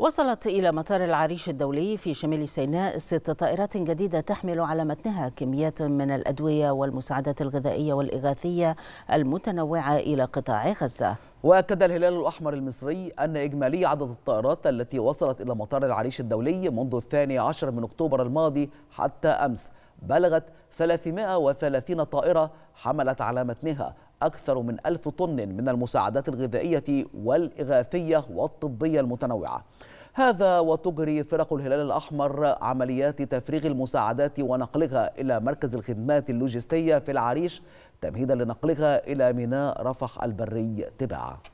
وصلت إلى مطار العريش الدولي في شمال سيناء ست طائرات جديدة تحمل على متنها كميات من الأدوية والمساعدات الغذائية والإغاثية المتنوعة إلى قطاع غزة وأكد الهلال الأحمر المصري أن إجمالي عدد الطائرات التي وصلت إلى مطار العريش الدولي منذ الثاني عشر من أكتوبر الماضي حتى أمس بلغت 330 طائرة حملت على متنها أكثر من ألف طن من المساعدات الغذائية والإغاثية والطبية المتنوعة هذا وتجري فرق الهلال الأحمر عمليات تفريغ المساعدات ونقلها إلى مركز الخدمات اللوجستية في العريش تمهيدا لنقلها إلى ميناء رفح البري تباعا